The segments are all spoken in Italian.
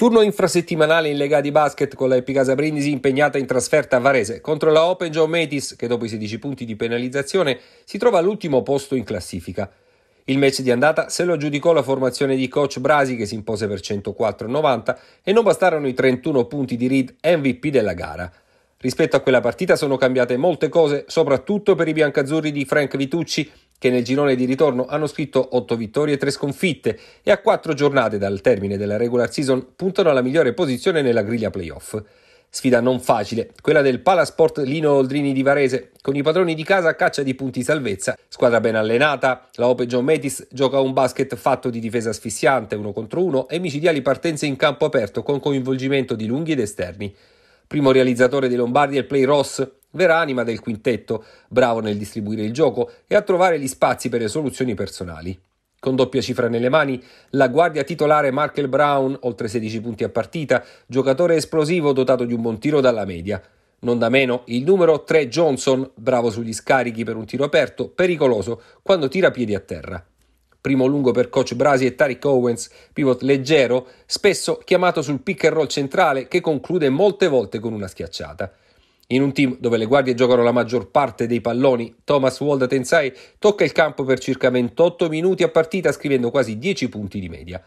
Turno infrasettimanale in Lega di basket con la Epicasa Brindisi impegnata in trasferta a Varese contro la Open John Metis che dopo i 16 punti di penalizzazione si trova all'ultimo posto in classifica. Il match di andata se lo aggiudicò la formazione di coach Brasi che si impose per 104-90 e non bastarono i 31 punti di Reed MVP della gara. Rispetto a quella partita sono cambiate molte cose, soprattutto per i biancazzurri di Frank Vitucci che nel girone di ritorno hanno scritto 8 vittorie e 3 sconfitte e a 4 giornate dal termine della regular season puntano alla migliore posizione nella griglia playoff. Sfida non facile, quella del Palasport Lino Oldrini di Varese, con i padroni di casa a caccia di punti salvezza. Squadra ben allenata, la Ope John Metis gioca un basket fatto di difesa asfissiante, uno contro uno, e micidiali partenze in campo aperto con coinvolgimento di lunghi ed esterni. Primo realizzatore dei Lombardi è il Play Ross, vera anima del quintetto, bravo nel distribuire il gioco e a trovare gli spazi per le soluzioni personali. Con doppia cifra nelle mani, la guardia titolare Markel Brown, oltre 16 punti a partita, giocatore esplosivo dotato di un buon tiro dalla media. Non da meno il numero 3 Johnson, bravo sugli scarichi per un tiro aperto, pericoloso quando tira piedi a terra. Primo lungo per coach Brasi e Tariq Owens, pivot leggero, spesso chiamato sul pick and roll centrale che conclude molte volte con una schiacciata. In un team dove le guardie giocano la maggior parte dei palloni, Thomas Walda Tensai tocca il campo per circa 28 minuti a partita scrivendo quasi 10 punti di media.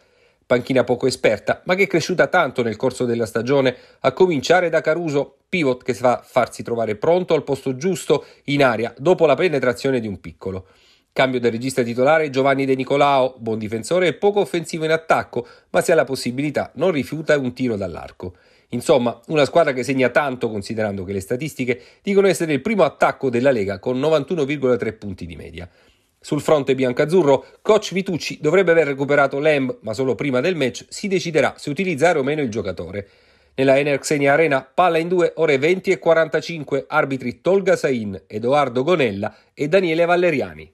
Panchina poco esperta, ma che è cresciuta tanto nel corso della stagione, a cominciare da Caruso, pivot che sa farsi trovare pronto al posto giusto in aria dopo la penetrazione di un piccolo. Cambio del regista titolare Giovanni De Nicolao, buon difensore e poco offensivo in attacco, ma se ha la possibilità non rifiuta un tiro dall'arco. Insomma, una squadra che segna tanto considerando che le statistiche dicono essere il primo attacco della Lega con 91,3 punti di media. Sul fronte biancazzurro, coach Vitucci dovrebbe aver recuperato Lamb, ma solo prima del match si deciderà se utilizzare o meno il giocatore. Nella Enerxenia Arena, palla in due ore 20 e 45, arbitri Tolga Sain, Edoardo Gonella e Daniele Valeriani.